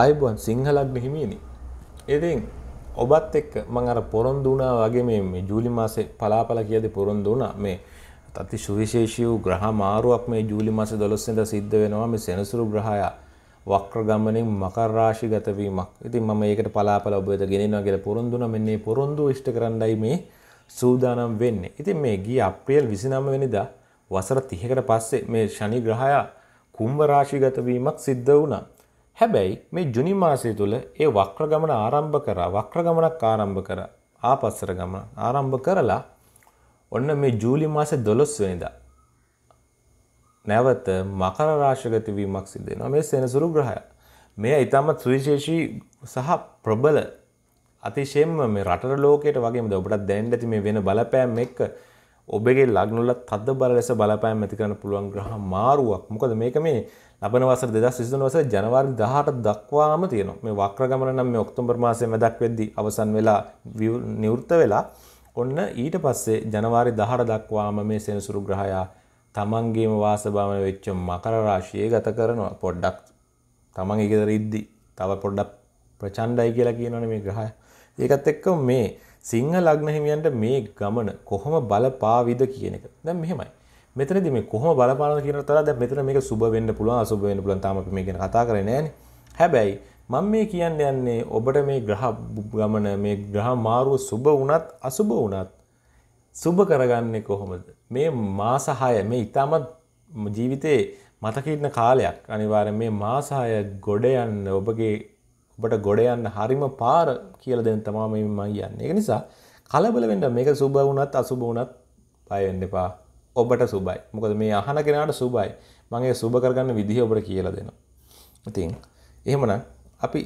ආයුබෝන් සිංහලක් හිමියනි. ඉතින් ඔබත් එක්ක මං අර පොරොන්දු වුණා වගේ මේ මේ ජූලි මාසේ පලාපල කියලාදී පොරොන්දු වුණා මේ අති සුවිශේෂී වූ ග්‍රහ මාරුවක් මේ ජූලි මාසේ 12 වෙනිදා සිද්ධ වෙනවා මේ සෙනසුරු ග්‍රහය වක්‍ර ගමනින් මකර රාශිගත වීමක්. ඉතින් මම ඒකට පලාපල ඔබ වෙත ගෙනිනවා කියලා පොරොන්දු වුණා. මෙන්න මේ පොරොන්දු ඉෂ්ට කරන්නයි මේ සූදානම් වෙන්නේ. ඉතින් මේ ගිය අප්‍රේල් 29 වෙනිදා වසර 30කට පස්සේ මේ ශනි ග්‍රහය කුම්භ රාශිගත වීමක් සිද්ධ වුණා. හැබැයි මේ ජුනි මාසය තුළ ඒ වක්‍ර ගමන ආරම්භ කරා වක්‍ර ගමනක් ආරම්භ කරා ආපස්සර ගමන ආරම්භ කරලා ඔන්න මේ ජූලි මාස 12 වෙනිදා නැවත මකර රාශිගත වීමක් සිදු වෙනවා මේ සෙනසුරු ග්‍රහය. මෙය ඊටමත් සුවිශේෂී සහ ප්‍රබල අතිශයෙන්ම මේ රටට ලෝකයට වගේම ඔබටත් දැනෙන්න ඇති මේ වෙන බලපෑම් එක්ක ඔබගේ ලග්නුල තද බල ලෙස බලපෑම් ඇති කරන්න පුළුවන් ග්‍රහ මාරුවක්. මොකද මේක මේ ලබන වසර 2023 වසර ජනවාරි 18 දක්වාම තියෙනවා. මේ වක්‍ර ගමන නම් මේ ඔක්තෝබර් මාසයේ මැදක් වෙද්දී අවසන් වෙලා නිවෘත්ත වෙලා ඔන්න ඊට පස්සේ ජනවාරි 18 දක්වාම මේ සෙනසුරු ග්‍රහයා තමන්ගේම වාසභාවන වෙච්ච මකර රාශියේ ගත කරනවා. පොඩ්ඩක් තමන් ඉගෙදර ඉද්දි තව පොඩ්ඩක් ප්‍රචණ්ඩයි කියලා කියනවනේ මේ ග්‍රහය. ඒකත් එක්ක මේ සිංහ ලග්න හිමියන්ට මේ ගමන කොහොම බලපාවිද කියන එක. දැන් මෙහෙමයි. මෙතනදී මේ කොහොම බලපානද කියන තරහ දැන් මෙතන මේක සුබ වෙන්න පුළුවන් අසුබ වෙන්න පුළුවන් තාම අපි මේ ගැන කතා කරේ නෑනේ. හැබැයි මම මේ කියන්න යන්නේ ඔබට මේ ග්‍රහ ගමන මේ ග්‍රහ මාරුව සුබ වුණත් අසුබ වුණත් සුබ කරගන්නේ කොහොමද? මේ මාස 6 මේ ඊටමත් ජීවිතේ මතක ඉන්න කාලයක් අනිවාර්යෙන් මේ මාස 6 ගොඩ යන්න ඔබගේ ඔබට ගොඩයන්න හරිම පාර කියල දෙන තමා මෙම යන්න එක නිසා කලබල වෙන්ට මේක සුබ වුණත් අසුබ වුණත් පයවෙන්න එපා ඔබට සුබයි මොකද මේ අහන කෙනට සුබයි මගේ සුබ කරගන්න විදිහ ඔබට කියලා දෙනවා ඉතින් එහෙමන අපි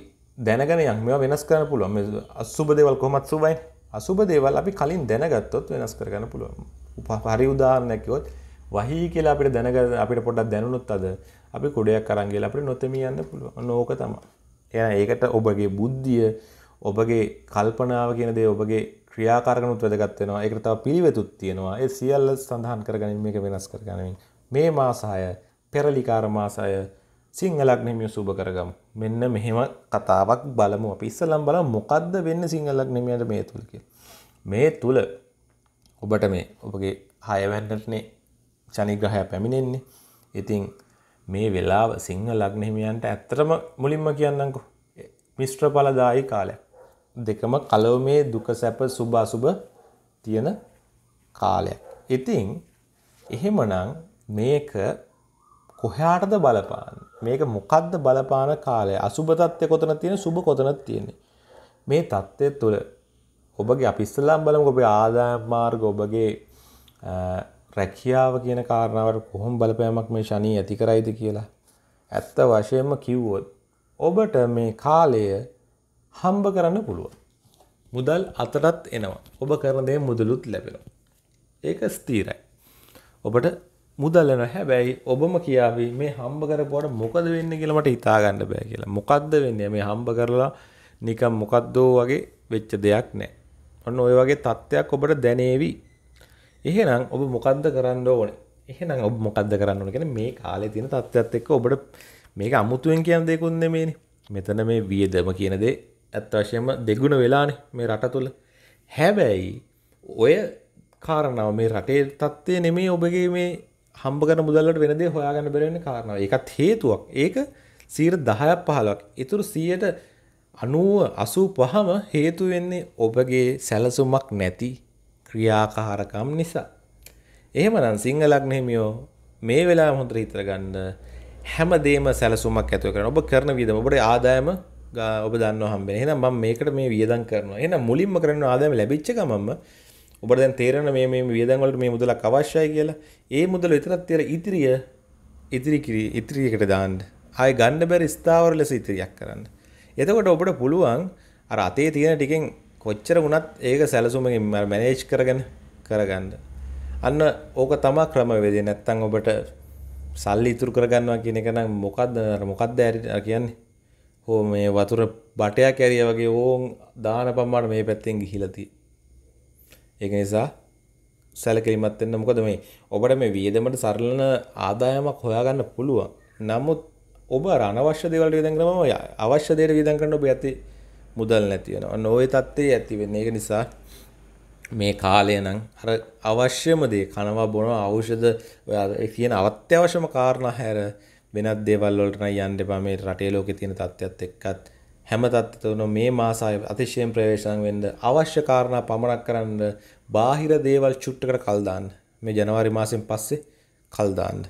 දැනගෙන යන් මෙවා වෙනස් කරන්න පුළුවන් අසුබ දෙවල් කොමත් සුබයි අසුබ දේවල් අපි කලින් දැනගත්තොත් වෙනස් කරගන්න පුළුවන් උපහරි උදාහරණයක්කිවොත් වහී කියලා අපිට දැනග අපිට පොඩක් දැනුනුත් අද අපි කොඩයක් කරන්ගේ අපිට නොතමියන්න පුළුව නෝක තමා එ ඒකට ඔබගේ බුද්ධිය ඔබගේ කල්පනාව කියන දේ ඔබගේ ක්‍රියාකාරකනුත් වැදගත් වෙනවා. ඒකට තව පිළිවෙතුත් තියෙනවා. ඒ සියල්ල සඳහන් කරගනින් මේක වෙනස් කරගනින්. මේ මාස 6 පෙරලිකාර මාස 6 සිංහල අග්නිමිය සුබ කරගමු. මෙන්න මෙහෙම කතාවක් බලමු. අපි ඉස්සෙල්ලම බලමු මොකද්ද වෙන්නේ සිංහල අග්නිමියට මේ තුල කියලා. මේ තුල ඔබට මේ ඔබගේ 6 වෙනිදාටනේ ශනිග්‍රහය පැමිණෙන්නේ. ඉතින් මේ වෙලාව සිංහ ලග්න හිමියන්ට ඇත්තටම මුලින්ම කියන්නම්කෝ මිශ්‍ර ඵලදායි කාලයක්. දෙකම කලවමේ දුක සැප සුභ අසුභ තියෙන කාලයක්. ඉතින් එහෙමනම් මේක කොහාටද බලපාන්නේ? මේක මොකද්ද බලපාන කාලය? අසුභ తත්ත්වය කොතන තියෙන සුභ කොතන තියෙන්නේ? මේ தත්ත්වය තුළ ඔබගේ අපි ඉස්සෙල්ලාම බලමුකෝ ඔබේ ආදායම් මාර්ග ඔබගේ රැකියාව කියන කාරණාවට කොහොම බලපෑමක් මේ ශනී ඇති කරයිද කියලා ඇත්ත වශයෙන්ම කිව්වොත් ඔබට මේ කාලය හම්බ කරන්න පුළුවන්. මුදල් අතටත් එනවා. ඔබ කරන දේ මුදලුත් ලැබෙනවා. ඒක ස්ථීරයි. ඔබට මුදල් එනවා. හැබැයි ඔබම කියාවි මේ හම්බ කරපුවාට මොකද වෙන්නේ කියලා මට හිතා ගන්න බෑ කියලා. මොකද්ද වෙන්නේ? මේ හම්බ කරලා නිකන් මොකද්දෝ වගේ වෙච්ච දෙයක් නෑ. ඔන්න ඔය වගේ තත්ත්වයක් ඔබට දැනේවි. එහෙනම් ඔබ මොකක්ද කරන්න ඕන එහෙනම් ඔබ මොකක්ද කරන්න ඕන කියන මේ කාලේ තියෙන තත්ත්වයත් එක්ක ඔබට මේක අමුතුවෙන් කියන දෙකුන් නෙමේනේ. මෙතන මේ වියදම කියන දේ ඇත්ත වශයෙන්ම දෙගුණ වෙලානේ මේ රට තුල. හැබැයි ඔය කාරණාව මේ රටේ තත්ත්වය නෙමේ ඔබගේ මේ හම්බ කරන මුදල් වලට වෙන දේ හොයාගන්න බැරි වෙන කාරණාව. ඒකත් හේතුවක්. ඒක 10ක් 15ක්. ඊටු 100ට 90 85ම හේතු වෙන්නේ ඔබගේ සැලසුමක් නැති ක්‍රියාකාරකම් නිසා. එහෙමනම් සිංහලක් නෙමියෝ මේ වෙලා හොඳට හිතර ගන්න හැමදේම සැලසුමක් ඇතුව කරන ඔබ කරන විදම ඔබට ආදායම ඔබ දන්න හම්බෙන එහෙනම් මම මේකට මේ වියදම් කරනවා එහෙනම් මුලින්ම කරන ආදායම ලැබිච්ච ගමන්ම ඔබට දැන් තේරෙන මේ මේ වියදම් වලට මේ මුදලක් අවශ්‍යයි කියලා ඒ මුදල විතරක් තියලා ඉතිරිය ඉතිරි කිරි ඉතිරියකට දාන්න ආය ගන්න බැරි ස්ථාවර ලෙස ඉතිරියක් කරන්න එතකොට ඔබට පුළුවන් අර අතේ තියෙන ටිකෙන් කොච්චර වුණත් ඒක සැලසුමකින් මැනේජ් කරගෙන කරගන්න. අන්න ඕක තමා ක්‍රමවේදය නැත්තං ඔබට සල්ලි ඉතුරු කරගන්නවා කියන එක නම් මොකක්ද මොකක්ද කියන්නේ හෝ මේ වතුර බටයක් ඇරිය වගේ ඕන් දාන පම්මාට මේ පැත්තෙන් ගිහිලති. ඒක නිසා සැලකිලිමත් වෙන්න මොකද මේ ඔබට මේ වියදමට සරලන ආදායමක් හොයාගන්න පුළුවන්. නමුත් ඔබ අනවශ්‍ය දේවල් වියදම් කරනවා අවශ්‍ය දේට වියදම් කරන්න ඔබ ඇති මුදල් නැති වෙනවා. අන්න ওই தත්ත්වයේ ඇති වෙන්නේ. ඒක නිසා මේ කාලය නම් අර අවශ්‍යම දේ කනවා බොනවා ඖෂධ ඔය කියන අත්‍යවශ්‍යම කාරණා හැර වෙනත් දේවල් වලට නම් යන්න එපා මේ රටේ ලෝකේ තියෙන තත්ත්වයත් එක්කත් හැම තත්ත්වතුන මේ මාසය අතිශයෙන් ප්‍රවේශම් වෙන්න අවශ්‍ය කාරණා පමණක් කරන්න බාහිර දේවල් චුට්ටකට කල් දාන්න. මේ ජනවාරි මාසෙන් පස්සේ කල් දාන්න.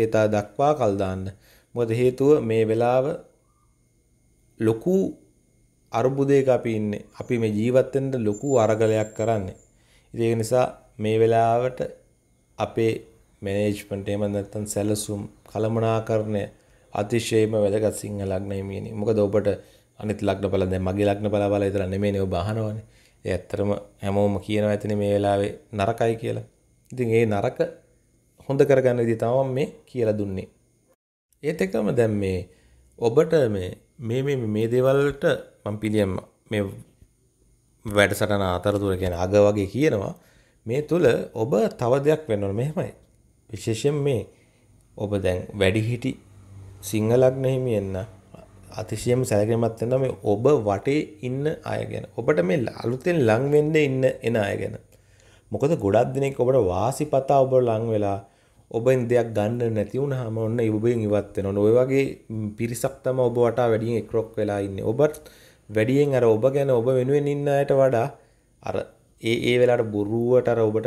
ඒතා දක්වා කල් දාන්න. මොකද හේතුව මේ වෙලාව ලොකු අර්බුදයක අපි ඉන්නේ. අපි මේ ජීවත් වෙන්න ලොකු අරගලයක් කරන්නේ. ඉතින් ඒ නිසා මේ වෙලාවට අපේ මැනේජ්මන්ට් එහෙම නැත්නම් සැලසුම් කළමනාකරණය අතිශයම වැදගත් සිංහල ලග්නය මියනේ. මොකද ඔබට අනිත් ලග්න බල දැන් මගේ ලග්න බල බල විතර නෙමෙයිනේ ඔබ අහනවනේ. ඒ ඇත්තටම හැමෝම කියනවා ඇතිනේ මේ වෙලාවේ නරකයි කියලා. ඉතින් ඒ නරක හොඳ කරගන්න විදිහ තමයි මේ කියලා දුන්නේ. ඒත් එක්කම දැන් මේ ඔබට මේ මේ මේ මේ දේවල්ට මම පිළියම් මේ වැඩසටන අතරතුර කියන අග වගේ කියනවා මේ තුළ ඔබ තව දෙයක් වෙන්නවන මෙහෙමයි විශේෂයෙන් මේ ඔබ දැන් වැඩිහිටි සිංහලක් නෙහිමි එන්න අතිශයම සැලකිලිමත් වෙන්න මේ ඔබ වටේ ඉන්න අය ගැන ඔබට මේ අලුතෙන් ලං වෙන්න ඉන්න එන අය ගැන මොකද ගොඩක් දිනෙක ඔබට වාසිපතා ඔබ ලං වෙලා ඔබෙන් දෙයක් ගන්න නැති වුණාම ඔන්න ඔබෙන් ඉවත් වෙනවා. ඔය වගේ පිරිසක් තමයි ඔබ වටා වැඩියෙන් එක්රොක් වෙලා ඉන්නේ. ඔබත් වැඩියෙන් අර ඔබ ගැන ඔබ වෙනුවෙන් ඉන්න අයට වඩා අර ඒ ඒ වෙලාවට බොරුවට අර ඔබට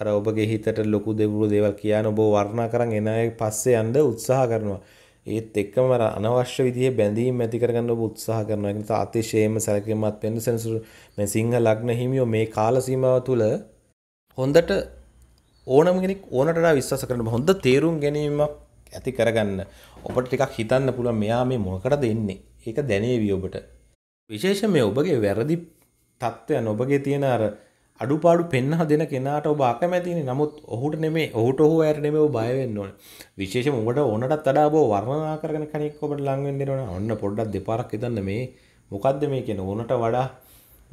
අර ඔබගේ හිතට ලොකු දෙවුරු දේවල් කියන ඔබ වර්ණා කරන් එන අය පස්සේ යන්න උත්සාහ කරනවා. ඒත් එක්කම අර අනවශ්‍ය විදිහේ බැඳීම් ඇති කරගන්න ඔබ උත්සාහ කරනවා. ඒ නිසා අතිශයම සැලකීමත් වෙන්න සෙනසුරු මේ සිංහ ලග්න හිමියෝ මේ කාල සීමාව තුළ හොඳට ඕනමගෙනෙක් ඕනට විශ්වාස කරන හොඳ තේරුම් ගැනීමක් ඇති කරගන්න ඔබට ටිකක් හිතන්න පුළුව මෙයා මේ මොකට දෙන්නේ ඒක දැනේවී ඔබට විශේෂ මේ ඔබගේ වැරදි තත්ත්වයන් ඔබගේ තියෙන අර අඩුපාඩු පෙන්හ දෙන කෙනාට ඔබ අකමැතිනේ නමුත් ඔහුට නෙමේ ඔහුට ඔහු ඇයට නෙමේ ඔබ බය වෙන්න ඕනේ. විශේෂම ඔබට ඕනටත් වඩා ඔබ වර්ණනා කරගෙන කෙනෙක් ඔබට ලඟ වෙන්න ඕන. ඔන්න පොඩ්ඩක් දෙපාරක් හිතන්න මේ මොකද්ද මේ කියන ඕනට වඩා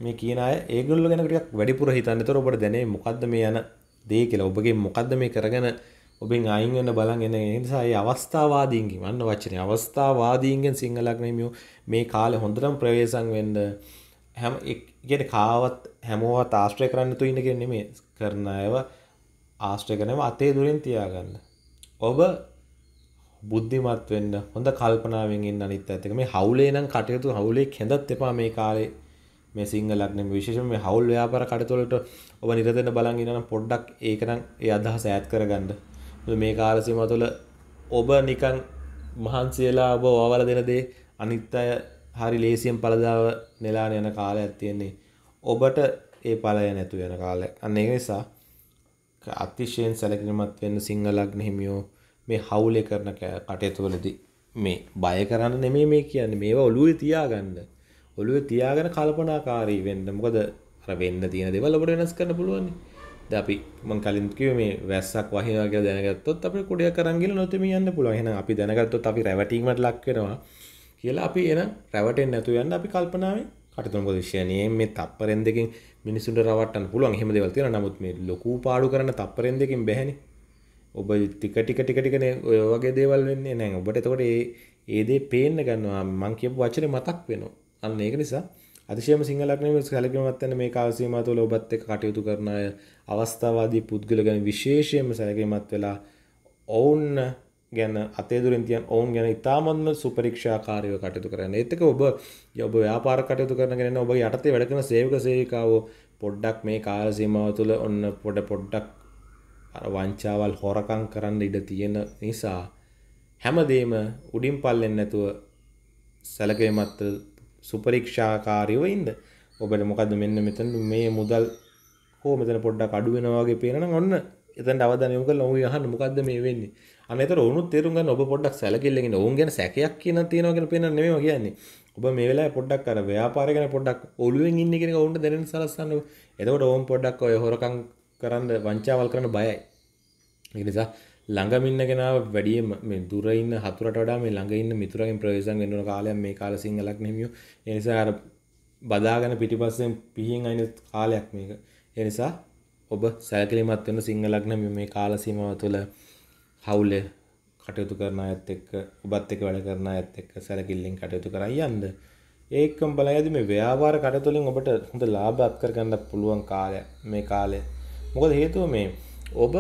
මේ කියන අය ඒගොල්ලෝ ගැන ටිකක් වැඩිපුර හිතන්න. ඒතර ඔබට දැනේ මොකද්ද මේ යන දේ කියලා ඔබගේ මොකක්ද මේ කරගෙන ඔබෙන් අයින්ගන්න බලන් එන නිසායි අවස්ථාවාදීන්ගේ වන්න වචනය අවස්ථාවාදීන්ගෙන් සිංහලක්නමියෝ මේ කාල හොඳරම් ප්‍රවේශන් වෙන්ඩ හැම ගෙන කාවත් හැමෝව තාශ්‍රය කරන්න තු ඉන්නගෙන නෙමේ කරන ඇව ආශ්‍රය කරනව අතේ දුරින් තියාගන්න ඔබ බුද්ධිමත් වෙන්න හොඳ කල්පනාවෙන් ඉන්න අනිත් ඇතක මේ හවුලේ නම් කටයුතු හවුලේ කෙඳත් එපා මේ කාලේ මේ සිංහලක්න විශේෂම මේ හවුල් ව්‍යාපාර කටතුලට ඔබ නිරතන බලන් ඉන්න පොඩ්ඩක් ඒකනම් ඒ අදහස ඈත් කරගන්න මේ කාලසීම තුළ ඔබ නිකන් මහන්සියලා ඔබ ඕවල දෙන දේ අනිත් අය හරි ලේසියෙන් පළදාව නෙලාන යන කාලයක් තියෙන්නේ ඔබට ඒ පලය නැතු යන කාලයක් අන්න ඒ නිසා අතිශයෙන් සැලකිලිමත් වෙන්න සිංහලග්න හිමියෝ මේ හවුලේ කරන කටයුතුවලදී මේ බය කරන්න නෙමෙයි මේ කියන්නේ මේවා ඔළුවේ තියාගන්න ඔළුවේ තියාගෙන කල්පනාකාරී වෙන්න. මොකද අර වෙන්න තියෙන දේවල් අපිට වෙනස් කරන්න පුළුවන්. දැන් අපි මම කලින් කිව්වේ මේ වැස්සක් වහිනවා කියලා දැනගත්තොත් අපිට කුඩයක් අරන් ගිහලා නොතෙමී යන්න පුළුවන්. එහෙනම් අපි දැනගත්තොත් අපි රැවටීමකට ලක් වෙනවා කියලා අපි එන රැවටෙන්නේ නැතුව යන්න අපි කල්පනාවෙන් කටතුන පොදිශයනයේ මේ තප්පරෙන් දෙකින් මිනිසුන්ට රවට්ටන්න පුළුවන් එහෙම දේවල් තියෙනවා. නමුත් මේ ලොකු පාඩු කරන තප්පරෙන් දෙකින් බැහැනේ. ඔබ ටික ටික ටික ටිකනේ ඔය වගේ දේවල් වෙන්නේ නැහැ. ඔබට එතකොට ඒ ඒ දේ පේන්න ගන්නවා. මම කියපු වචනේ මතක් වෙනවා. අන්න ඒක නිසා අතිශයම සිංහලක්නම සැලකිමත් යන මේ කාසියමා තුළ ඔබත් එක්ක කටයුතු කරන අය අවස්ථාවාදී පුද්ගල ගැන විශේෂයෙන්ම සැලකිමත් වෙලා ඔවුන් ගැන අතේදුරින් තියන් ඔවුන් ගැන ඉතාමත්ම සුපරීක්ෂාකාරීව කටයුතු කරන්න. ඒත් එක ඔබ ඔබ ව්‍යාපාර කටයුතු කරන ගැන ඔබ යටතේ වැඩ කරන සේවක සේවිකාවෝ පොඩ්ඩක් මේ කාල සීමාව තුළ ඔන්න පොඩ පොඩ්ඩක් අර වංචාවල් හොරකම් කරන්න ඉඩ තියෙන නිසා හැමදේම උඩින් පල්ලෙන් නැතුව සැලකීමත් සුපරීක්ෂාකාරීව ඉන්න. ඔබට මොකද මෙන්න මෙතන මේ මුදල් හෝ මෙතන පොඩ්ඩක් අඩු වෙනවා වගේ පේනනම් ඔන්න එතනට අවධානය යොමු කරලා ඔවුන් අහන්න මොකද්ද මේ වෙන්නේ. අන්න ඒතර ඔවුනුත් තේරුම් ගන්න ඔබ පොඩ්ඩක් සැලකිල්ලකින් ඔවුන් ගැන සැකයක් කියන තියනවා කියලා පේනන නෙමෙයි කියන්නේ. ඔබ මේ වෙලාවේ පොඩ්ඩක් අර ව්‍යාපාරය ගැන පොඩ්ඩක් ඔළුවෙන් ඉන්නේ කියන එක ඔවුන්ට දැනෙන්න සලස්සන්න. එතකොට ඔවුන් පොඩ්ඩක් ඔය හොරකම් කරන්න වංචාවල් කරන්න බයයි. ඒ නිසා ළඟමින්න කෙනාව වැඩියම මේ දුර ඉන්න හතුරට වඩා මේ ළඟ ඉන්න මිතුරගෙන් ප්‍රයෝජන ගන්න කාලයක් මේ කාලේ සිංහලක් නෙමියෝ ඒ නිසා අර බදාගෙන පිටිපස්සෙන් පිහින් අයින කාලයක් මේක ඒ නිසා ඔබ සැලකිලිමත් වෙන සිංහලක් නෙමියෝ මේ කාල සීමාව තුළ හවුලේ කටයුතු කරන අයත් එක්ක ඔබත් එක්ක වැඩ කරන අයත් එක්ක සැලකිල්ලෙන් කටයුතු කරයි යන්න ඒකම බලයද මේ ව්‍යාපාර කටතුලින් ඔබට හොඳ ලාභ අත්කර ගන්න පුළුවන් කාලය මේ කාලය මොකද හේතුව මේ ඔබ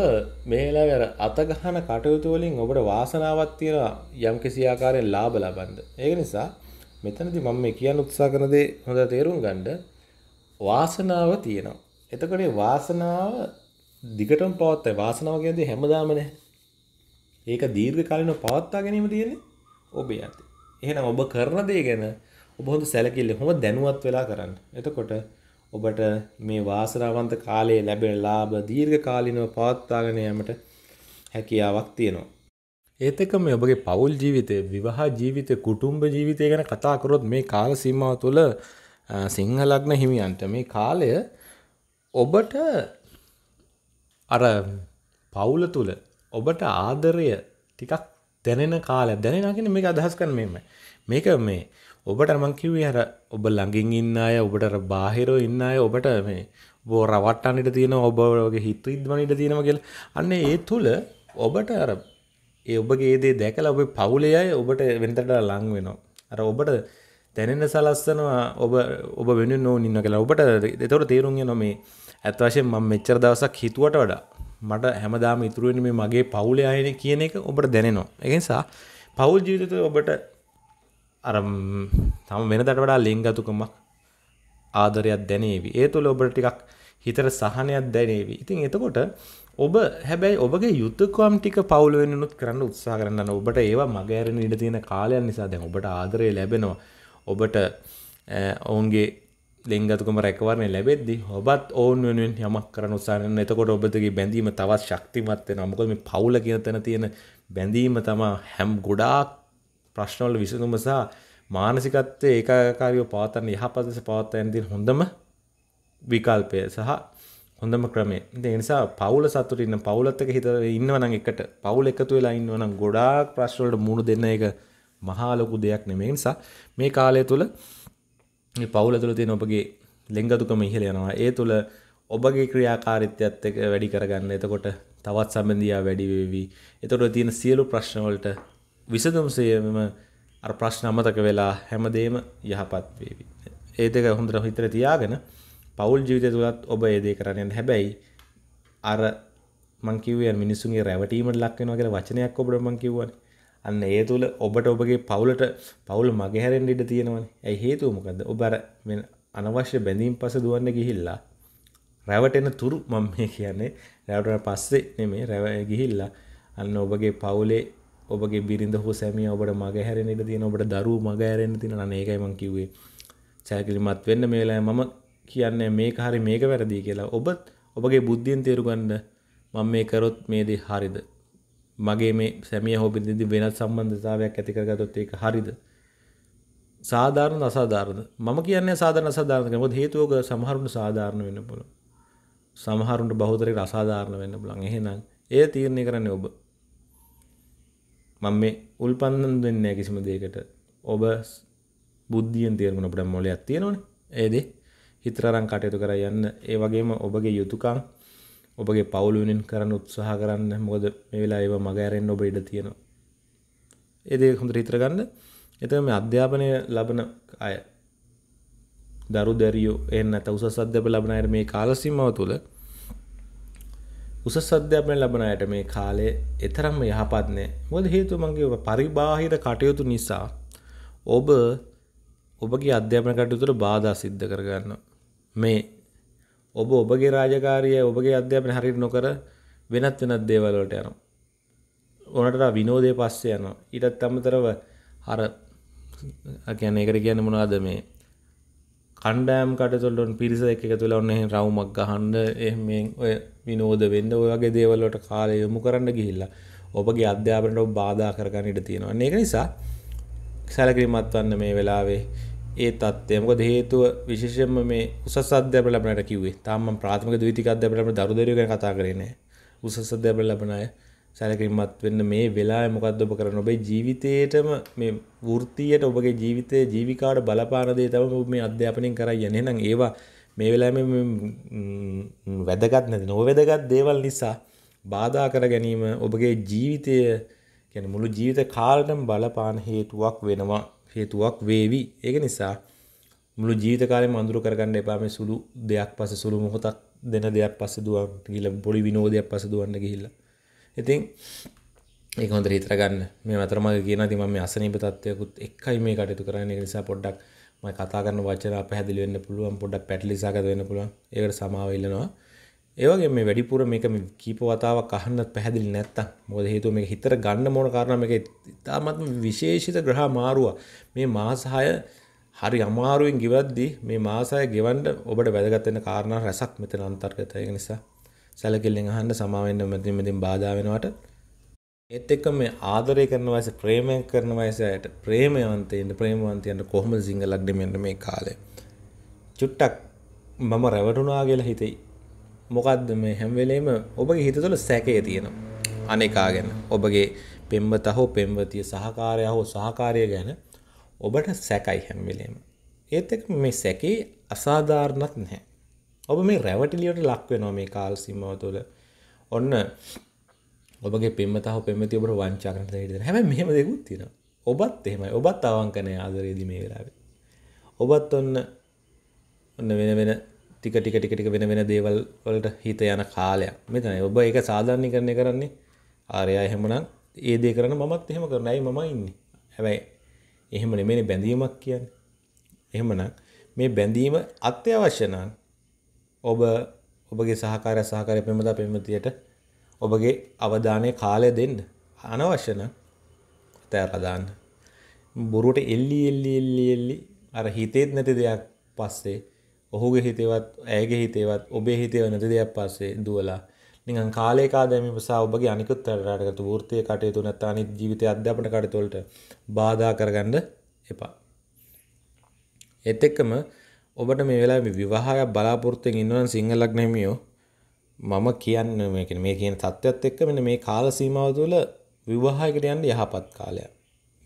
මේලා අර අතගහන කටයුතු වලින් ඔබට වාසනාවක් තියෙන යම් කිසි ආකාරයෙන් ලාභ ලබන්න. ඒක නිසා මෙතනදී මම මේ කියන්න උත්සාහ කරන දේ හොඳ තේරුම් ගන්න වාසනාව තියෙනවා. එතකොට වාසනාව දිගටම පවත්තයි. වාසනාව කියන්නේ හැමදාම නැහැ. ඒක දීර්ඝ කාලිනව පවත්වා ගැනීම තියෙන්නේ ඔබේ අතේ. එහෙනම් ඔබ කරන දේ ගැන ඔබ හොඳ සැලකිල්ල හොඳ දැනුවත් වෙලා කරන්න. එතකොට ඔබට මේ වාසනාවන්ත කාලයේ ලැබෙන ලාභ දීර්ඝ කාලිනව පවත්වාගෙන යාමට හැකියාවක් තියෙනවා. ඒත් එක්කම මේ ඔබගේ පෞල් ජීවිතය, විවාහ ජීවිතය, කුටුම්බ ජීවිතය ගැන කතා කරොත් මේ කාල සීමාව තුළ සිංහ ලග්න හිමියන්ට මේ කාලය ඔබට අර පවුල තුළ ඔබට ආදරය ටිකක් දැනෙන කාලය. දැනෙනවා කියන්නේ මේක අදහස් කරන්නේ මේමය. මේක මේ ඔබට මංකිවේ හර ඔබ ළඟින් ඉන්න අය ඔබට බාහිරෝ ඉන්න අය ඔබට මේ බෝ රවට්ටන්නට තියෙන ඔබගේ හිතු ඉදමනිට තියෙනවගෙල් අන්න ඒ තුළ ඔබට අර ඒ ඔබගේ දේ දැකල ඔබ පවුලේ අය ඔබට වෙනතට ලං වෙනවා අර ඔබට දැනෙන්න සලස්සනවා ඔබ ඔබ වෙන නෝ ඉන්න කියලා ඔබට එතවට තේරුම් නොමේ ඇත්වශයෙන් මම මෙච්චර දවසක් හිතුවට වඩා මට හැමදාම ඉතුරුවෙන මේ මගේ පවුලේ අයන කියන එක ඔබට දැනෙනවා එකනිසා පවුල් ජීවිතය ඔබට අර තම වෙනදට වඩා ලිංගතුකමක් ආදරයක් දැනේවි. ඒ තුළ ඔබට ටිකක් හිතට සහනයක් දැනේවි. ඉතින් එතකොට ඔබ හැබැයි ඔබගේ යුතුයකම් ටික පවුල වෙනුනුත් කරන්න උත්සාහ කරන්න. ඔබට ඒවා මග ඇරෙන්න ඉඩ තියෙන කාලයන් නිසා දැන් ඔබට ආදරය ලැබෙනවා. ඔබට ඔවුන්ගේ ලිංගතුකම රැකවරණය ලැබෙද්දී ඔබත් ඔවුන් වෙනුවෙන් යමක් කරන්න උත්සාහ කරන. එතකොට ඔබගේ බැඳීම තවත් ශක්තිමත් වෙනවා. මොකද මේ පවුල කියන තැන තියෙන බැඳීම තමයි හැම් ගොඩාක් ප්‍රශ්නවල විසඳුම සහ මානසිකත්වයේ ඒකාකාරීව පවත්වන්න යහපත් ලෙස පවත්වන්න තියෙන හොඳම විකල්පය සහ හොඳම ක්‍රමය. ඉතින් ඒ නිසා පවුල සතුටින් ඉන්න පවුලත් එක්ක හිත ඉන්නවනම් එකට පවුල එකතු වෙලා ඉන්නවනම් ගොඩාක් ප්‍රශ්න වලට මුහුණ දෙන්න එක මහා ලොකු දෙයක් නෙමෙයි. නිසා මේ කාලය තුල මේ පවුල තුල තියෙන ඔබගේ ලෙන්ගතුකම ඉහළ යනවා. ඒ තුල ඔබගේ ක්‍රියාකාරීත්වයත් එක්ක වැඩි කරගන්න. එතකොට තවත් සම්බන්ධියා වැඩි වෙවි. එතකොට තියෙන සියලු ප්‍රශ්න වලට විසඳුම් සයමම අර ප්‍රශ්න අමතක වෙලා හැමදේම යහපත් වේවි. ඒ දෙක හොඳට හිතට තියාගෙන පවුල් ජීවිතය තුළත් ඔබ ඒ දේ කරන්න හැබැයි අර මං කිව්වේ මිනිසුන්ගේ රැවටීමට ලක් වෙනවා කියලා වචනයක් ඔබට මං කිව්වනේ. අන්න ඒ තුල ඔබට ඔබගේ පවුලට පවුල මගහැරෙන්න ඉඩ තියෙනවනේ. ඇයි හේතුව මොකද්ද? ඔබ අර මේ අනවශ්‍ය බැඳීම් පස දුවන්න ගිහිල්ලා රැවටෙන තුරු මම මේ කියන්නේ රැවටෙන පස්සේ නෙමෙයි රැව ගිහිල්ලා අන්න ඔබගේ පවුලේ ඔබගේ බිරිඳ හෝ සැමිය ඔබට මගහැරෙන ඉඩ තියෙන ඔබට දරුවෝ මගහැරෙන්න තියෙන අනේ ඒකයි මම කිව්වේ සැලකිලිමත් වෙන්න මේ වෙලාවේ මම කියන්නේ මේක හරි මේක වැරදි කියලා ඔබ ඔබගේ බුද්ධියෙන් තේරු ගන්න මම මේ කරොත් මේ දේ හරිද මගේ මේ සැමිය හෝ බිරිඳ වෙනත් සම්බන්ධතාවයක් ඇති කරගත්තොත් ඒක හරිද සාධාරණ අසාධාරණ මම කියන්නේ සාධාරණ අසාධාරණ කියලා. මොකද හේතුවක සමහරුන්ට සාධාරණ වෙන්න පුළුවන්. සමහරුන්ට බහුතරයක අසාධාරණ වෙන්න පුළුවන්. එහෙනම් ඒ තීරණය කරන්නේ ඔබ. මම මේ උල්පන්දන් දෙන්නේ කිසිම දෙයකට ඔබ බුද්ධියෙන් තේරුණ අපට මොලයක් තියෙනවනේ ඒ දේ හිතරරන් කටයුතු කර යන්න ඒ වගේම ඔබගේ යුතුයකම් ඔබගේ පවුල වෙනින් කරන්න උත්සාහ කරන්න මොකද මේ වෙලාව ඒව මග ඇරෙන්න ඔබ ඉඩ තියෙනවා ඒ දේ හොඳට හිතර ගන්න එතකොට මේ අධ්‍යාපනය ලබන අය දරු දැරියෝ එහෙම නැත්නම් උසස් අධ්‍යාපන ලබන අය මේ කාල සීමාව තුළ උසස් අධ්‍යාපනය ලබන අයට මේ කාලේ එතරම්ම යහපත්නේ මොකද හේතුව මගේ පරිබාහිර කටයුතු නිසා ඔබ ඔබගේ අධ්‍යාපන කටයුතුට බාධා සිද්ධ කරගන්න මේ ඔබ ඔබගේ රාජකාරිය ඔබගේ අධ්‍යාපන හරියට නොකර වෙනත් වෙනත් දේවල් වලට යනවා ඕනටට විනෝදයේ පස්සේ යනවා ඊටත් අමතරව අර කියන්නේ ඒකට කියන්නේ මොනවද මේ කණ්ඩායම් කටයුතු වලට පිරිස එක්ක එකතු වෙලා ඔන්න එහෙන් රවුමක් ගහන්න එහෙම ඔය විනෝද වෙන්න ඔය වගේ දේවල් වලට කාලය යොමු කරන්න ගිහිල්ලා ඔබගේ අධ්‍යාපනයට ඔබ බාධා කරගන්න ඉඩ තියෙනවා. ඒක නිසා සැලකිලිමත් වන්න මේ වෙලාවේ ඒ තත්ත්වය මොකද හේතුව විශේෂයෙන්ම මේ උසස් අධ්‍යාපන ලැබනට කිව්වේ. තාම මම ප්‍රාථමික ද්විතීයික අධ්‍යාපන ලැබන දරු දරුවෝ ගැන කතා කරේ නෑ. උසස් අධ්‍යාපන ලැබන අය සැලකිලිමත් වෙන්න මේ වෙලාවේ මොකද්ද ඔබ කරන්නේ? ඔබේ ජීවිතේටම මේ වෘත්තියට ඔබගේ ජීවිතයේ ජීවිකාට බලපාන දේ තමයි මේ අධ්‍යාපනයෙන් කරන්නේ. එහෙනම් ඒවා මේ වෙලාම වැදගත් නැති නොව වැදගත් දේවල් නිසා බාධා කර ගැනීම ඔබගේ ජීවිතය ගැන මුළු ජීවිත කාලටම බලපාන හේතුවක් වෙනවා හේතුවක් වේවි ඒක නිසා මුළු ජීවිත කාලෙම අඳුර කරගන්න එපා මේ සුළු දෙයක් පස්සේ සුළු මොහොතක් දෙන දෙයක් පස්සේ දුවන්න ගිහිල්ලා පොඩි විනෝදයක් පස්සේ දුවන්න ගිහිල්ලා ඉතින් ඒක හොඳට හිතලා ගන්න මේ අතරමඟ කියන ඉතින් මම මේ අසනීප තත්ත්වයකුත් එක්කයි මේ කටයුතු කරන්නේ ඒ නිසා පොඩ්ඩක් මම කතා කරන වචන අපහැදිලි වෙන්න පුළුවන් පොඩ්ඩක් පැටලිසගත වෙන්න පුළුවන් ඒකට සමාව ඉල්ලනවා ඒ වගේ මේ වැඩිපුර මේක කීප වතාවක් අහන්න පැහැදිලි නැත්තම් මොකද හේතුව මේක හිතට ගන්න මොන කාරණා මේක ඉතාමත්ම විශේෂිත ග්‍රහ මාරුව මේ මාස 6 හරි අමාරුවෙන් ගෙවද්දී මේ මාස 6 ගෙවන්න ඔබට වැදගත් වෙන කාරණා රැසක් මෙතන අන්තර්ගතයි ඒ නිසා සැලකිල්ලෙන් අහන්න සමාවෙන්න මෙතෙන් මෙතෙන් බාධා වෙනවට ඒත් එක්ක මේ ආදරය කරන වයස ප්‍රේමය කරන වයසයට ප්‍රේමයවන්තයන්ට ප්‍රේමවන්තයන්ට කොහොමද සිංහලක් දෙමෙන්න මේ කාලේ චුට්ටක් මම රැවටුණා කියලා හිතෙයි මොකද්ද මේ හැම වෙලේම ඔබගේ හිත තුළ සැකය තියෙනවා අනේකා ගැන ඔබගේ පෙම්වතා හෝ පෙම්වතිය සහකාරයා හෝ සහකාරිය ගැන ඔබට සැකයි හැම වෙලේම ඒත් එක්ක මේ සැකේ අසාධාරණත් නැහැ ඔබ මේ රැවටිලියට ලක් වෙනවා මේ කාල සීමාව තුළ ඔන්න ඔබගේ පෙන්මතහ පෙමති ඔබට වංචා කරන හිට හැම මෙහම දෙකුත් තියෙන ඔබත් එහෙමයි ඔබත් අවංකනය ආදරේදී මේ වෙලාවේ ඔබත් ඔන්න ඔන්න වෙන වෙන ටික ටික ටික ටික වෙන වෙන දේවල් වලට හිත යන කාලයක් මෙතනයි ඔබ ඒක සාධාරණීකරණය කරන්නේ ආර්යා එහෙමනම් ඒ දේ කරන මමත් එහෙම කරන අයි මම ඉන්නේ හැබැයි එහෙම නෙමෙයි බැඳීමක් කියන්නේ එහෙමනම් මේ බැඳීම අත්‍යවශ්‍ය නම් ඔබ ඔබගේ සහකාරය සහකාරය පෙමදා පෙමතියට ඔබගේ අවධානය කාලය දෙන්න අනවශ්‍යන තෑරදාන්න බොරුට එල්ලි එල්ලි එල්ලි එල්ලි අර හිතේත් නැති දෙයක් පස්සේ ඔහුගේ හිතේවත් ඇගේ හිතේවත් ඔබේ හිතේව නැති දෙයක් පස්සේ දුවලා නිකන් කාලයකා දැමීම සහ ඔබගේ අනිකුත් රටකට වෘත්තීය කටයුතු නැත්නම් අනිත් ජීවිත අධ්‍යාපන කටයුතු වලට බාධා කරගන්න එපා. ඒත් එක්කම ඔබට මේ වෙලාවේ විවාහයක් බලාපොරොත්තුෙන් ඉන්නවනම් සිංහලක් නෙමෙයියෝ මම කියන්න මේකන මේ කියන තත්ත්වත් එක්ක මෙන මේ කාල සීමාව තුළ විවාහයකට යන්න යහපත් කාලය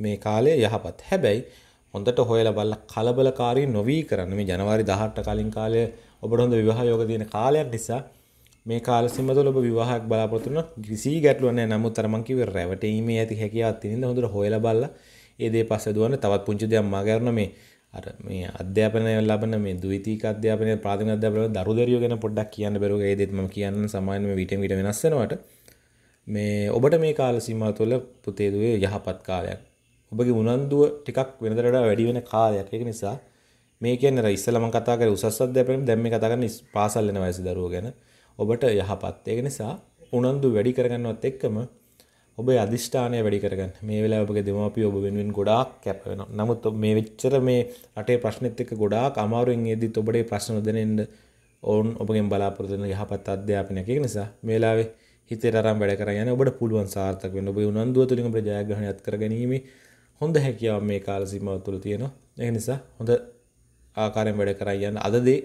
මේ කාලය යහපත් හැබැයි හොඳට හොයල බල්ල කලබලකාරී නොවී කරන්න මේ ජනවාරි දහට්ට කලින් කාලය ඔබට හොඳ විවාහයෝග තියෙන කාලයක් නිසා මේ කාල සීමාව තුළ ඔබ විවාහයක් බලාපොරොත්තු වෙන කිසි ගැටලුවක් නැහැ නමුත් තරමන් කිව්ව රැවටීමේ ඇති හැකියාවක් තියෙන හොඳට හොයලා බලලා ඒ දේ පස්සේ දුවන්න තවත් පුංචි දෙයක් මා කරන මේ අර මේ අධ්‍යාපනය ලබන මේ ද්විතීක අධ්‍යාපනය ප්‍රාථමික අධ්‍යාපනය දරු දැරියෝ ගැන පොඩ්ඩක් කියන්න බැරුව ඒ දෙත් මම කියන්න සමානම විටම විට වෙනස් වෙනවට මේ ඔබට මේ කාල සීමාව තුළ පුතේ දුවේ යහපත් කාලයක් ඔබගේ උනන්දුව ටිකක් වෙනදට වඩා වැඩි වෙන කාලයක් ඒක නිසා මේ කියන්නේ අර ඉස්සෙල්ලා මම කතා කරේ උසස් අධ්‍යාපනය දැන් මේ කතා කරන්නේ පාසල් යන වයසේ දරුවෝ ගැන ඔබට යහපත් ඒක නිසා උනන්දු වැඩි කරගන්නවත් එක්කම ඔබ අධිෂ්ඨානය වැඩි කරගන්න මේ වෙලා ඔබගේ දෙමාපිය ඔබ වෙනුවෙන් ගොඩාක් කැප වෙනවා නමුත් මේ වෙච්චර මේ රටේ ප්‍රශ්නෙත් එක්ක ගොඩාක් අමාරුවෙන් එද්දිත් ඔබට ප්‍රශ්න දැනෙන්න ඕන් ඔබගෙන් බලාපොරොත්තු වෙන යහපත් අධ්‍යාපනයක් ඒක නිසා මේ වෙලාවේ හිතේ තරම් වැඩ කරගෙන යන්න ඔබට පුළුවන් සාර්ථක වෙන්න ඔබේ උනන්දුව තුලින් ඔබට ජයග්‍රහණයක් කරගැනීමේ හොඳ හැකියාව මේ කාල සීමාව තුළ තියෙනවා ඒක නිසා හොඳ ආකාරයෙන් වැඩ කරා යන්න අද දේ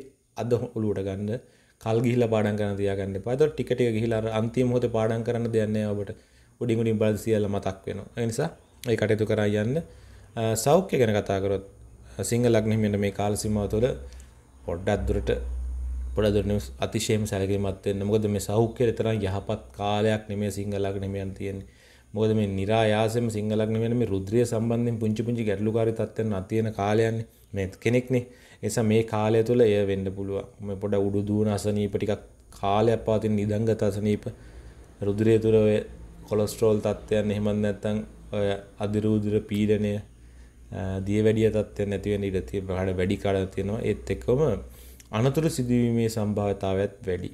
අද ඔලුවට ගන්න කල් ගිහිලා පාඩම් කරන්න තියාගන්න එපා. එතකොට ටික ටික ගිහිලා අර අන්තිම මොහොතේ පාඩම් කරන්න දෙයක් නැහැ ඔබට. උඩින් උඩින් බල සියල්ල මතක් වෙනවා. ඒ නිසා ඒ කටයුතු කරා යන්න සෞඛ්‍ය ගැන කතා කරොත් සිංහ ලග්න හිමියන්ට මේ කාල සීමාව තුළ පොඩ්ඩක් දුරට පොඩ්ඩක් දුරට අතිශයම සැලකිලිමත් වෙන්න. මොකද මේ සෞඛ්‍යය තරම් යහපත් කාලයක් නෙමෙයි සිංහ ලග්න හිමියන් තියෙන්නේ. මොකද මේ નિરાයාසෙම සිංහල ලග්න වෙන මේ රුද්‍රිය සම්බන්ධයෙන් පුංචි පුංචි ගැටලුකාරී තත්ත්වයන් අතියන කාලයන්නේ මේ කෙනෙක්නේ. නිසා මේ කාලය තුළ එය වෙන්න පුළුවන්. මේ පොඩ උඩු දුවන අසනීප ටිකක් කාලයක් පවතින නිදංගත අසනීප රුද්‍රිය තුළ කොලස්ට්‍රෝල් තත්ත්වයන් එහෙමත් නැත්තම් ඔය අධිරූධිර පීඩනය දියවැඩිය තත්ත්වයන් නැති වෙන ඉඩ තියෙන බහඩ වැඩි කාලයක් තියෙනවා ඒත් එක්කම අනතුරු සිදුවීමේ සම්භාවිතාවයත් වැඩි.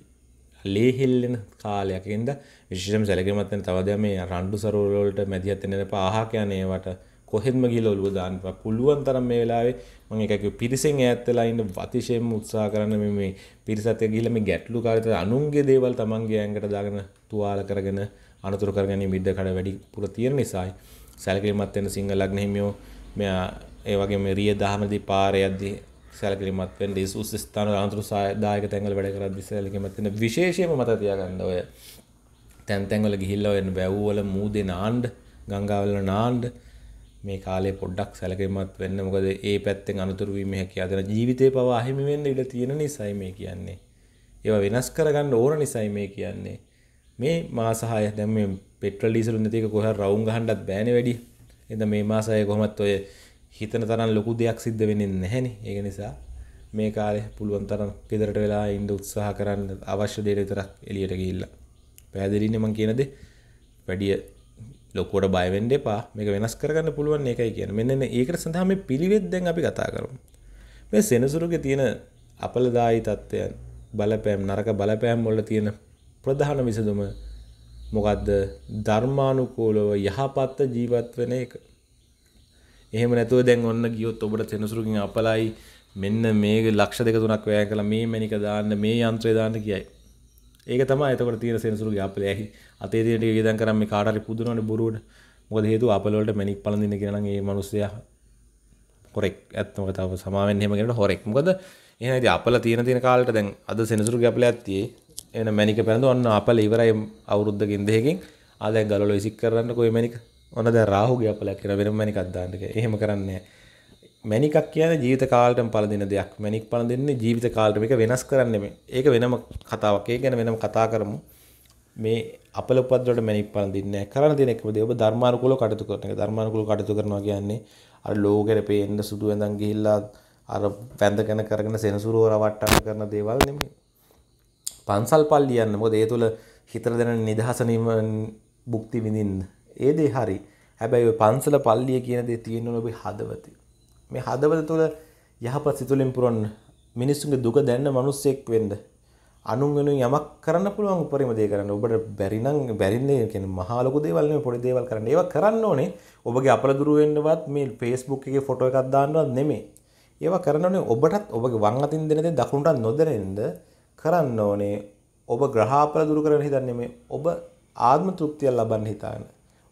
ලේ හෙල්ලෙන කාලයක් ඉඳ විශේෂයෙන්ම සැලකීමත් වෙන තව දෙයක් මේ රණ්ඩු සරවල වලට මැදිහත් වෙන්න එපා ආහක යන ඒවට කොහෙත්ම ගිහලා ඔළුව දාන්න එපා. පුළුවන් තරම් මේ වෙලාවේ මම එක කිව්ව පිරිසෙන් ඈත් වෙලා ඉන්න අතිශයින්ම උත්සාහ කරන්න මේ මේ පිරිසත් එක්ක ගිහලා මේ ගැටලු කාරිත අනුන්ගේ දේවල් Tamanගේ ඇඟට දාගෙන තුවාල කරගෙන අනතුරු කරගැනීම ඉඩ කඩ වැඩි පුර තියෙන නිසායි සැලකිලිමත් වෙන්න සිංහ ලග්න හිමියෝ මෙයා ඒ වගේම රිය දහමදී පාරේ යද්දී සැලකිලිමත් වෙන්න ඉසුස් ස්ථාන අනතුරු සායදායක තැන්වල වැඩ කරද්දී සැලකිලිමත් වෙන්න විශේෂයෙන්ම මතක තියාගන්න ඔය තැන් තැන්වල ගිහිල්ලා වෙන බැව්වල මූදේ නාන්න ගංගාවල නාන්න මේ කාලේ පොඩ්ඩක් සැලකිලිමත් වෙන්න මොකද ඒ පැත්තෙන් අනුතුරු වීම හැකියාව දෙන ජීවිතේ පවා අහිමි වෙන්න ඉඩ තියෙන නිසයි මේ කියන්නේ. ඒවා වෙනස් කරගන්න ඕන නිසයි මේ කියන්නේ. මේ මාස 6 දැන් මේ පෙට්‍රල් ඩීසල් නැති එක කොහේ රවුම් ගහන්නත් බෑනේ වැඩි. එතන මේ මාස 6 කොහොමත් ඔය හිතන තරම් ලොකු දෙයක් සිද්ධ වෙන්නේ නැහැනේ. ඒක නිසා මේ කාලේ පුළුවන් තරම් ගෙදරට වෙලා ඉන්න උත්සාහ කරන්න අවශ්‍ය දේ විතරක් එළියට ගිහිල්ලා. පැහැදිලිනේ මම කියන දේ. වැඩි ලොකුවට බය වෙන්න එපා. මේක වෙනස් කරගන්න පුළුවන් ඒකයි කියන්නේ. මෙන්න ඒකට සඳහා මේ පිළිවෙත් දැන් අපි කතා කරමු. මේ සෙනසුරුගේ තියෙන අපලදායි තත්ත්වයන් බලපෑම් නරක බලපෑම් වල තියෙන ප්‍රධාන විසඳුම මොකක්ද ධර්මානුකූලව යහපත්ත ජීවත් වෙන එක. එහෙම නැතුව දැන් ඔන්න ගියොත් ඔබට සෙනසුරුකින් අපලයි මෙන්න මේ ලක්ෂ දෙක තුනක් වැය කළා මේ මැනික දාන්න මේ යන්ත්‍රය දාන්න කියයි. ඒක තමයි එතකොට තියෙන සෙනසුරුගේ අපලයි. අතේ තියෙන ටික ගෙදම් කරන් මේ කාට හරි පුදුනවනේ බොරුවට. මොකද හේතුව අපල වලට මැනික් පළඳින්න කියලා නම් ඒ මිනිස්සයා හොරෙක්. ඇත්තම කතාව සමාවෙන්න එහෙම කියනකොට හොරෙක්. මොකද එහෙනම් ඉතින් අපල තියෙන තියෙන කාලෙට දැන් අද සෙනසුරුගේ අපලයක් තියෙයි. එන මැනික පැඳ ඔන්න අපල ඉවරයි අවුරුද්ධකින් දෙහකින් අද ගලොල ඉසික් කරන්න කොයි මැනික ඔන්න ද රාහුගේ අපලක් කර වෙන මැනිකක්දාන්නක එහෙම කරන්නේ මැනිකක් කියන ජීවිත කාලටම පලදින දෙයක් මැනික් පල දෙන්නේ ජීවිත කාලටම එක වෙනස් කරන්නෙම ඒක වෙනම කතාවක් ඒ ගැන වෙනම කතා කරමු මේ අපල පදට මැනික් පල දින්න කරන දෙනෙක්මද ඔබ ධර්මානකුල කටතු කරන ධර්මානකුල කටතු කරනවා කියන්නේ අර ලෝකෙර පේ එන්න සුදු ඇඳන් ගිහිල්ලා අර පැඳ ගැන කරගෙන සෙනසුරුව රවට්ටන්න කරන දේවල් නෙමේ පන්සල් පල් ලියන්න මොද ඒ තුළ හිතර දෙන නිදහසනීම බුක්ති විඳින්න ඒ දේ හරි හැබැයි පන්සල පල්ලිය කියන දේ තියෙන නොබි හදවති මේ හදවත තුළ යහපත් සිතුලින් පුරන් මිනිස්සුන්ගේ දුක දැන්න මනුස්සෙක් වෙන්ඩ අනුන්ගෙනු යමක් කරන්න පුළුවන් උපරිම දේ කරන්න ඔබට බැරිනම් බැරින්නේ කියන මහලොකු දේවල් මේ පොඩි දේවල් කරන්න ඒවා කරන්න ඕනේ ඔබගේ අපලදුරු වෙන්නවත් මේ Facebook එකේ ෆොටෝ එකක් දාන්නවත් නෙමෙයි ඒවා කරන්න ඕනේ ඔබටත් ඔබගේ වම් අතින් දෙන දේ දකුණටත් නොදැනෙන්න කරන්න ඕනේ ඔබ ග්‍රහාපල දුරු කරන්න හිතන්නේ මේ ඔබ ආත්ම තෘප්තිය ලබන්න හිතාන.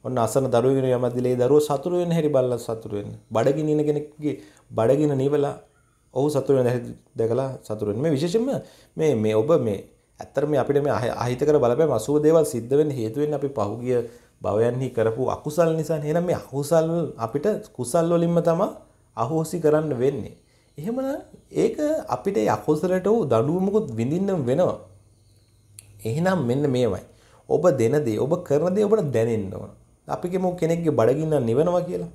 ඔන්න අසන දරුවගෙන යමදිලේ දරුවෝ සතුරු වෙන හැටි බලලා සතුරු වෙන්න. බඩගින ඉන කෙනෙක්ගේ බඩගින නිවලා ඔහු සතුරු වෙන හැටි දැකලා සතුරු වෙන්න. මේ විශේෂයෙන්ම මේ මේ ඔබ මේ ඇත්තට මේ අපිට මේ අහිතකර බලපෑම අසුව දේවල් සිද්ධ වෙන්න හේතු වෙන්නේ අපි පහුගිය භවයන්හි කරපු අකුසල් නිසා. එහෙනම් මේ අකුසල් අපිට කුසල් වලින්ම තමයි අහෝසි කරන්න වෙන්නේ. එහෙමන ඒක අපිට අකුසලට වූ දඩුවමකුත් විඳින්නම් වෙනවා. එහෙනම් මෙන්න මේවයි. ඔබ දෙනදේ ඔබ කරනදේ ඔබට දැනෙන්න ඕන. අපිකෙම කෙනෙක්ගේ බඩගින්න නිවනවා කියලා.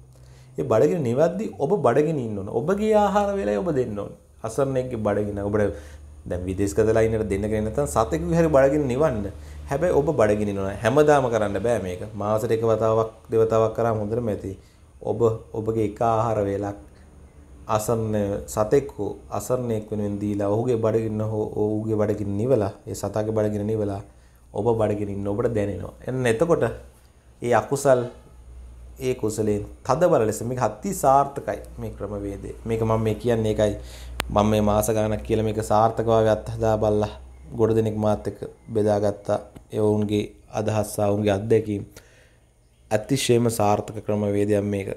ඒ බඩගින නිවද්දි ඔබ බඩගෙන ඉන්න ඕන. ඔබගේ ආහාර වේලයි ඔබ දෙන්න ඕන. අසරණෙක්ගේ බඩගින ඔබට දැන් විදේශගතලා ඉන්නට දෙන්න කෙනෙක් නැත්නම් සතෙකු හැරි බඩගින නිවන්න. හැබැයි ඔබ බඩගින ඉන්න ඕන. හැමදාම කරන්න බෑ මේක. මාසෙට එක වතාවක් දෙවතාවක් කරාම හොඳටම ඇති. ඔබ ඔබගේ එක ආහාර වේලක් අසරණ සතෙක් හෝ අසරණයෙක් වෙනුවෙන් දීලා ඔහුගේ බඩගින්න හෝ ඔහුගේ බඩගින්න නිවලා ඒ සතාගේ බඩගින්න නිවලා ඔබ බඩගින්න ඉන්න ඔබට දැනෙනවා. එන්න එතකොට ඒ අකුසල් ඒ කුසලයෙන් තදබල ලෙස මේක හත්ති සාර්ථකයි මේ ක්‍රමවේදය. මේක මම මේ කියන්නේ ඒකයි. මම මේ මාස ගණනක් කියලා මේක සාර්ථකභාවය අත්හදා බලලා ගොඩ දෙනෙක් මාත් එක්ක බෙදාගත්තා. ඒ වුන්ගේ අදහස් ආ වුන්ගේ අත්දැකීම් අතිශයම සාර්ථක ක්‍රමවේදයක් මේක.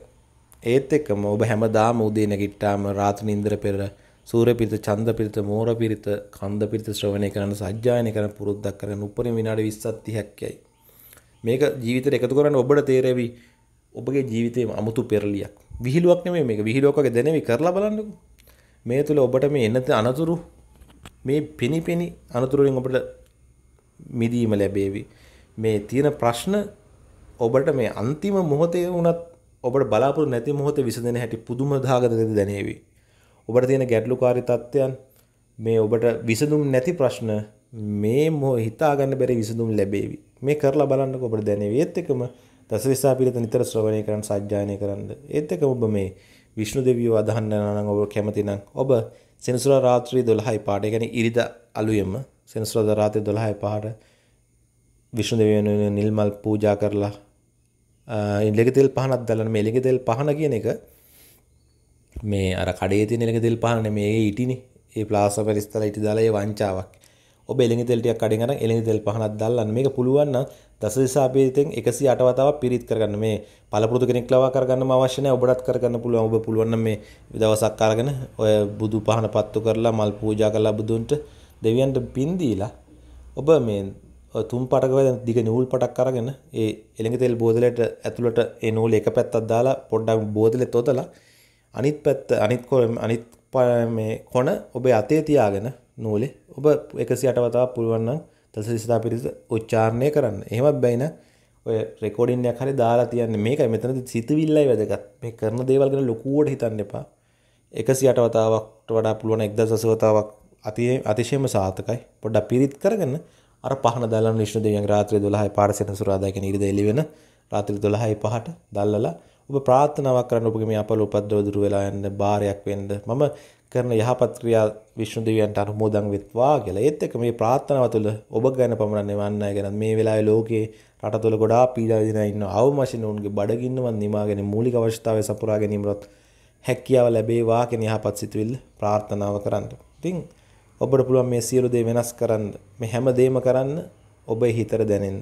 ඒත් එක්කම ඔබ හැමදාම උදේ නැගිට්ටාම රාත්‍රී නින්දර පෙර සූර්ය පිරිත, චන්ද්‍ර පිරිත, මෝර පිරිත, කන්ද පිරිත ශ්‍රවණය කරන සජ්ජායනය කරන පුරුද්දක් කරගෙන උපරිම විනාඩි 20ක් 30ක් යයි. මේක ජීවිතයට එකතු කරන්න ඔබට තේරෙවි ඔබගේ ජීවිතයේ අමුතු පෙරලියක්. විහිළුවක් නෙමෙයි මේක. විහිළුවක් වගේ දැනෙවි කරලා බලන්නකෝ. මේ තුල ඔබට මේ එන අනතුරු මේ පිනිපිනි අනතුරු වලින් ඔබට මිදීම ලැබේවි. මේ තියෙන ප්‍රශ්න ඔබට මේ අන්තිම මොහොතේ වුණත් ඔබට බලාපොරොත්තු නැති මොහොතේ විසඳෙන හැටි පුදුම දාගතකදී දැනේවි. ඔබට තියෙන ගැටලුකාරී තත්ත්වයන් මේ ඔබට විසඳුම් නැති ප්‍රශ්න මේ මොහ හිතාගන්න බැරි විසඳුම් ලැබේවි. මේ කරලා බලන්නකො ඔබට දැනේවි. ඒත් එකම දසවිසා පිළිත නිතර ශ්‍රවණය කරන් සජ්ජායනය කරන්න. ඒත් එකම ඔබ මේ විෂ්ණු දෙවියෝ අදහන්න නම් ඔබ කැමති නම් ඔබ සෙනසුරා රාත්‍රී 12යි පාට. ඒ කියන්නේ ඉරිදා අලුයම සෙනසුරාදා රාත්‍රී 12යි පාට විෂ්ණු දෙවියන් නිල්මල් පූජා කරලා ඉල්ලෙක තෙල් පහනක් දැලන මේ එළෙක තෙල් පහන කියන එක මේ අර කඩේ තියෙන එළෙක තෙල් පහන මේ ඉටිනේ ඒ ප්ලාස්ටර් පරිස්සතල ඉටි දාලා ඒ වංචාවක්. ඔබ එළෙක තෙල් ටිකක් කඩෙන් අරන් එළෙක තෙල් පහනක් දැල්ලන්න මේක පුළුවන් නම් දසදිශාපේතෙන් 108 වතාවක් පිරිත් කරගන්න මේ පළපුරුදු කෙනෙක් ලවා කරගන්නම අවශ්‍ය නැහැ ඔබටත් කරගන්න පුළුවන් ඔබ පුළුවන් නම් මේ දවසක් අරගෙන ඔය බුදු පහන පත්තු කරලා මල් පූජා කරලා බුදුන්ට දෙවියන්ට පින් දීලා ඔබ මේ තුම් පටක දිග නූල් පටක් අරගෙන ඒ එළඟ තෙල් බෝධලට ඇතුළට ඒ නූල් එක පැත්තක් දාලා පොඩ්ඩක් බෝධලෙ තොතලා අනිත් පැත්ත අනිත් අනිත් මේ කොන ඔබේ අතේ තියාගෙන නූලේ ඔබ 108 වතාවක් පුළුවන් නම් තසසිතා පිරිස උච්චාරණය කරන්න. එහෙමත් බැයින ඔය රෙකෝඩින් එකක් හරි දාලා තියන්නේ මේකයි මෙතනදි සිතවිල්ලයි වැදගත්. මේ කරන දේවල් ගැන ලොකුවට හිතන්න එපා. 108 වතාවකට වඩා පුළුවන් 1000 වතාවක් අතිශයම සාර්ථකයි. පොඩ්ඩක් පිරිත් කරගෙන අර පහන දාලා විෂ්ණු දෙවියන් රාත්‍රී 12යි පාර සිටින සුරාදා කියන ඉරිද එළි වෙන රාත්‍රී 12යි පහට දාල්ලලා ඔබ ප්‍රාර්ථනාවක් කරන්න ඔබගේ මේ අපල උපද්දව දුර වෙලා යන්න බාරයක් වෙන්න මම කරන යහපත් ක්‍රියා විෂ්ණු දෙවියන්ට අනුමෝදන් වෙත්වා කියලා. ඒත් එක්ක මේ ප්‍රාර්ථනාව තුළ ඔබ ගැන පමණක් නෙවන්නයි ගැන මේ වෙලාවේ ලෝකේ රට තුළ ගොඩාක් පීඩා විඳින ඉන්න අවමශින උන්ගේ බඩගින්නවත් නිමාගෙන මූලික අවශ්‍යතාවය සපුරා ගැනීමවත් හැකියාව ලැබේවා කියන යහපත් සිතුවිල්ල ප්‍රාර්ථනාව කරන්න. ඉතින් ඔබට පුළුවන් මේ සියලු දේ වෙනස් කරන්න. මේ හැම දෙයක්ම කරන්න ඔබේ හිතට දැනෙන්න.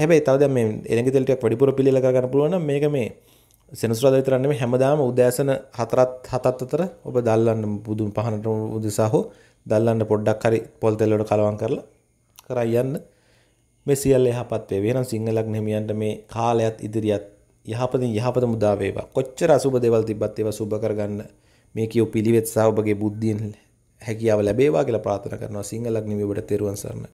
හැබැයි තව දැන් මේ එළඟ තෙල් ටිකක් වැඩිපුර පිළිලා කර ගන්න පුළුවන් නම් මේක මේ සෙනසුරාදා විතර නෙමෙයි හැමදාම උදෑසන හතරත් හතත් අතර ඔබ දල්ලන්න බුදුන් පහනට උදෙසා හෝ දල්ලන්න පොඩ්ඩක් හරි පොල් තෙල් වලට කලවම් කරලා කරා යන්න. මේ සියල්ල යහපත් වේ. වෙනම් සිංහලක් නෙමියන්ට මේ කාලයත් ඉදිරියත් යහපතින් යහපත මුදා වේවා. කොච්චර අසුබ දේවල් තිබ්බත් ඒවා සුබ කරගන්න. මේ කියෝ පිළිවෙත් සහ ඔබගේ බුද්ධියෙන් හැකියාව ලැබේවා කියලා ප්‍රාර්ථනා කරනවා සිංහලක් නිවෙබට තෙරුවන් සරණයි